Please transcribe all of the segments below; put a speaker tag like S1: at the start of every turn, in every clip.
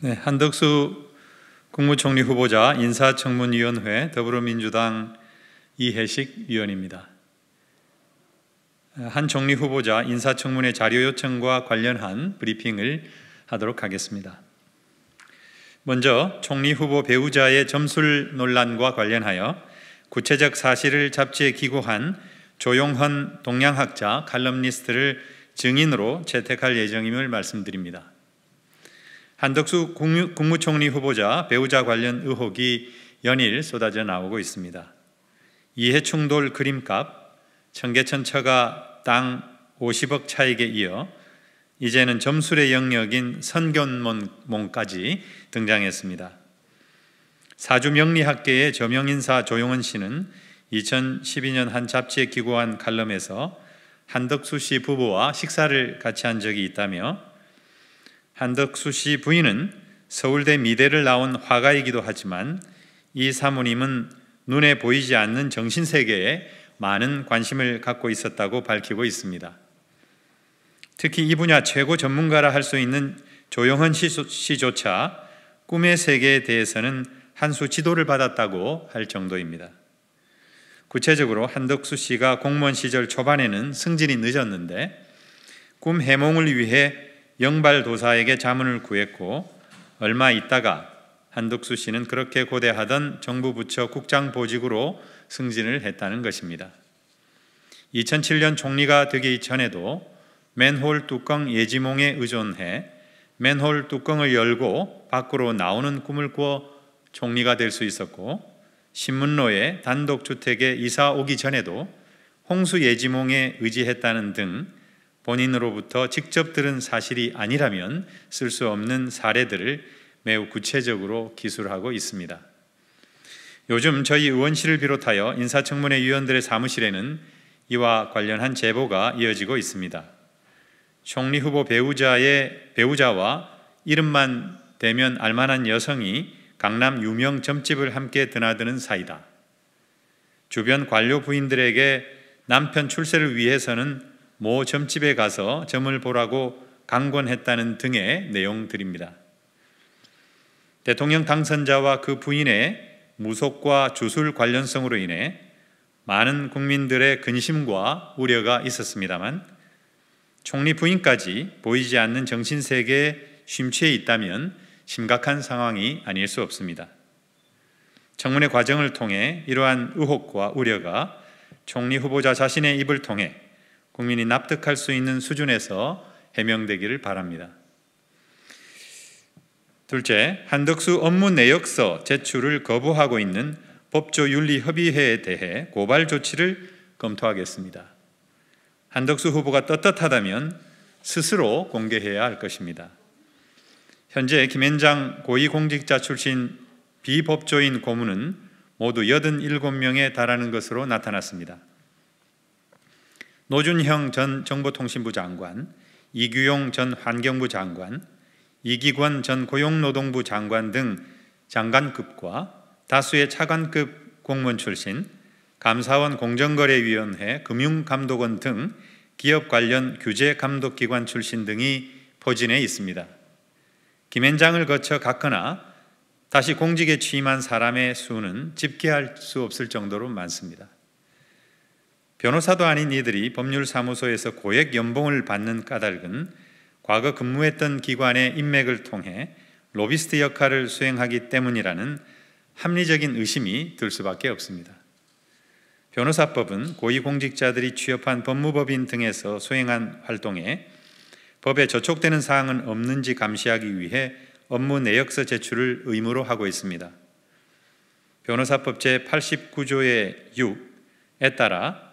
S1: 네, 한덕수 국무총리 후보자 인사청문위원회 더불어민주당 이해식 위원입니다. 한 총리 후보자 인사청문회 자료 요청과 관련한 브리핑을 하도록 하겠습니다. 먼저 총리 후보 배우자의 점술 논란과 관련하여 구체적 사실을 잡지에 기고한 조용헌 동양학자 칼럼니스트를 증인으로 채택할 예정임을 말씀드립니다. 한덕수 국무총리 후보자 배우자 관련 의혹이 연일 쏟아져 나오고 있습니다. 이해충돌 그림값, 청계천 처가 땅 50억 차익에 이어 이제는 점술의 영역인 선견문까지 등장했습니다. 사주명리학계의 저명인사 조용은 씨는 2012년 한 잡지에 기고한 칼럼에서 한덕수 씨 부부와 식사를 같이 한 적이 있다며 한덕수 씨 부인은 서울대 미대를 나온 화가이기도 하지만 이 사모님은 눈에 보이지 않는 정신세계에 많은 관심을 갖고 있었다고 밝히고 있습니다. 특히 이 분야 최고 전문가라 할 수 있는 조영헌 씨조차 꿈의 세계에 대해서는 한수 지도를 받았다고 할 정도입니다. 구체적으로 한덕수 씨가 공무원 시절 초반에는 승진이 늦었는데 꿈 해몽을 위해 영발도사에게 자문을 구했고 얼마 있다가 한덕수 씨는 그렇게 고대하던 정부 부처 국장 보직으로 승진을 했다는 것입니다. 2007년 총리가 되기 전에도 맨홀 뚜껑 예지몽에 의존해 맨홀 뚜껑을 열고 밖으로 나오는 꿈을 꾸어 총리가 될 수 있었고 신문로의 단독주택에 이사 오기 전에도 홍수 예지몽에 의지했다는 등 본인으로부터 직접 들은 사실이 아니라면 쓸 수 없는 사례들을 매우 구체적으로 기술하고 있습니다. 요즘 저희 의원실을 비롯하여 인사청문회 위원들의 사무실에는 이와 관련한 제보가 이어지고 있습니다. 총리 후보 배우자의 배우자와 이름만 되면 알만한 여성이 강남 유명 점집을 함께 드나드는 사이다. 주변 관료 부인들에게 남편 출세를 위해서는 모 점집에 가서 점을 보라고 강권했다는 등의 내용들입니다. 대통령 당선자와 그 부인의 무속과 주술 관련성으로 인해 많은 국민들의 근심과 우려가 있었습니다만 총리 부인까지 보이지 않는 정신세계에 심취해 있다면 심각한 상황이 아닐 수 없습니다. 청문회 과정을 통해 이러한 의혹과 우려가 총리 후보자 자신의 입을 통해 국민이 납득할 수 있는 수준에서 해명되기를 바랍니다. 둘째, 한덕수 업무 내역서 제출을 거부하고 있는 법조윤리협의회에 대해 고발 조치를 검토하겠습니다. 한덕수 후보가 떳떳하다면 스스로 공개해야 할 것입니다. 현재 김현장 고위공직자 출신 비법조인 고문은 모두 87명에 달하는 것으로 나타났습니다. 노준형 전 정보통신부 장관, 이규용 전 환경부 장관, 이기권 전 고용노동부 장관 등 장관급과 다수의 차관급 공무원 출신, 감사원 공정거래위원회 금융감독원 등 기업 관련 규제 감독기관 출신 등이 포진해 있습니다. 김현장을 거쳐 갔거나 다시 공직에 취임한 사람의 수는 집계할 수 없을 정도로 많습니다. 변호사도 아닌 이들이 법률사무소에서 고액 연봉을 받는 까닭은 과거 근무했던 기관의 인맥을 통해 로비스트 역할을 수행하기 때문이라는 합리적인 의심이 들 수밖에 없습니다. 변호사법은 고위공직자들이 취업한 법무법인 등에서 수행한 활동에 법에 저촉되는 사항은 없는지 감시하기 위해 업무 내역서 제출을 의무로 하고 있습니다. 변호사법 제89조의 6에 따라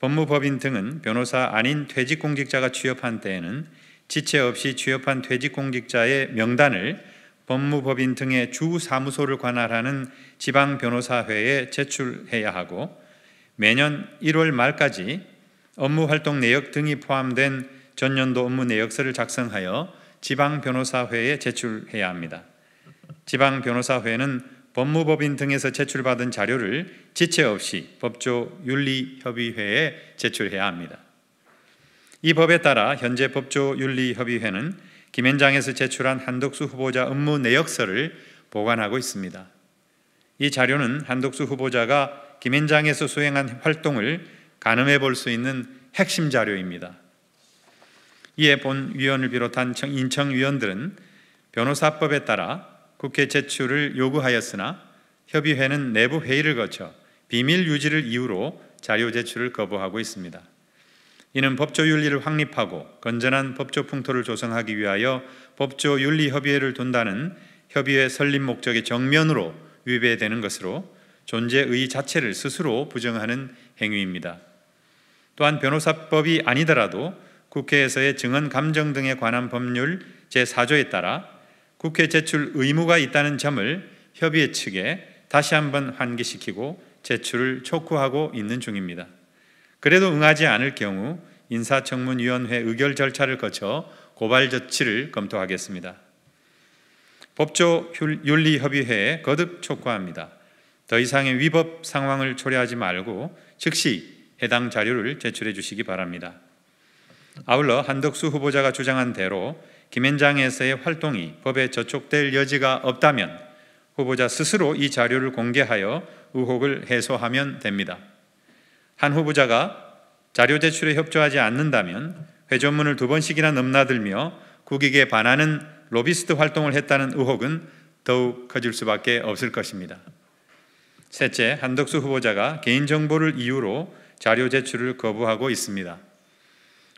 S1: 법무법인 등은 변호사 아닌 퇴직공직자가 취업한 때에는 지체 없이 취업한 퇴직공직자의 명단을 법무법인 등의 주 사무소를 관할하는 지방 변호사회에 제출해야 하고 매년 1월 말까지 업무 활동 내역 등이 포함된 전년도 업무 내역서를 작성하여 지방 변호사회에 제출해야 합니다. 지방 변호사회는 법무법인 등에서 제출받은 자료를 지체 없이 법조윤리협의회에 제출해야 합니다. 이 법에 따라 현재 법조윤리협의회는 김현장에서 제출한 한덕수 후보자 업무 내역서를 보관하고 있습니다. 이 자료는 한덕수 후보자가 김현장에서 수행한 활동을 가늠해 볼 수 있는 핵심 자료입니다. 이에 본 위원을 비롯한 인청위원들은 변호사법에 따라 국회 제출을 요구하였으나 협의회는 내부 회의를 거쳐 비밀 유지를 이유로 자료 제출을 거부하고 있습니다. 이는 법조윤리를 확립하고 건전한 법조 풍토를 조성하기 위하여 법조윤리협의회를 둔다는 협의회 설립 목적의 정면으로 위배되는 것으로 존재의 자체를 스스로 부정하는 행위입니다. 또한 변호사법이 아니더라도 국회에서의 증언 감정 등에 관한 법률 제4조에 따라 국회 제출 의무가 있다는 점을 협의회 측에 다시 한번 환기시키고 제출을 촉구하고 있는 중입니다. 그래도 응하지 않을 경우 인사청문위원회 의결 절차를 거쳐 고발 조치를 검토하겠습니다. 법조윤리협의회에 거듭 촉구합니다. 더 이상의 위법 상황을 초래하지 말고 즉시 해당 자료를 제출해 주시기 바랍니다. 아울러 한덕수 후보자가 주장한 대로 김앤장에서의 활동이 법에 저촉될 여지가 없다면 후보자 스스로 이 자료를 공개하여 의혹을 해소하면 됩니다. 한 후보자가 자료 제출에 협조하지 않는다면 회전문을 두 번씩이나 넘나들며 국익에 반하는 로비스트 활동을 했다는 의혹은 더욱 커질 수밖에 없을 것입니다. 셋째, 한덕수 후보자가 개인정보를 이유로 자료 제출을 거부하고 있습니다.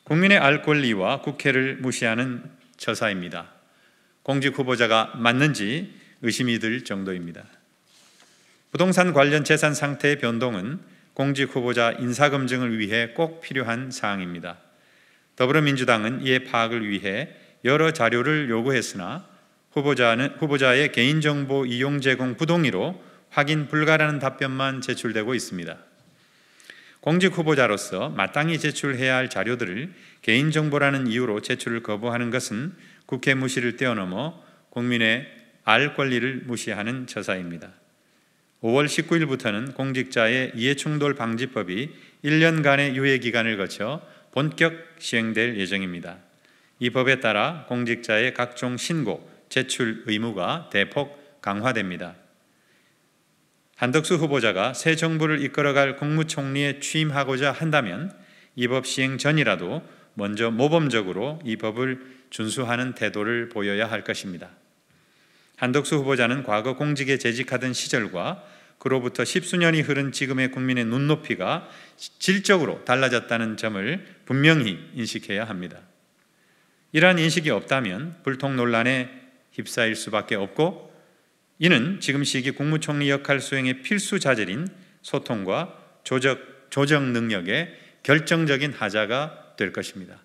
S1: 국민의 알 권리와 국회를 무시하는 처사입니다 공직 후보자가 맞는지 의심이 들 정도입니다. 부동산 관련 재산 상태의 변동은 공직 후보자 인사 검증을 위해 꼭 필요한 사항입니다. 더불어민주당은 이에 파악을 위해 여러 자료를 요구했으나 후보자는 후보자의 개인정보 이용 제공 부동의로 확인 불가라는 답변만 제출되고 있습니다. 공직 후보자로서 마땅히 제출해야 할 자료들을 개인정보라는 이유로 제출을 거부하는 것은 국회 무시를 뛰어넘어 국민의 알 권리를 무시하는 처사입니다. 5월 19일부터는 공직자의 이해충돌 방지법이 1년간의 유예 기간을 거쳐 본격 시행될 예정입니다. 이 법에 따라 공직자의 각종 신고, 제출 의무가 대폭 강화됩니다. 한덕수 후보자가 새 정부를 이끌어갈 국무총리에 취임하고자 한다면 이 법 시행 전이라도 먼저 모범적으로 이 법을 준수하는 태도를 보여야 할 것입니다. 한덕수 후보자는 과거 공직에 재직하던 시절과 그로부터 십수년이 흐른 지금의 국민의 눈높이가 질적으로 달라졌다는 점을 분명히 인식해야 합니다. 이러한 인식이 없다면 불통 논란에 휩싸일 수밖에 없고 이는 지금 시기 국무총리 역할 수행의 필수 자질인 소통과 조적, 조정 능력의 결정적인 하자가 될 것입니다.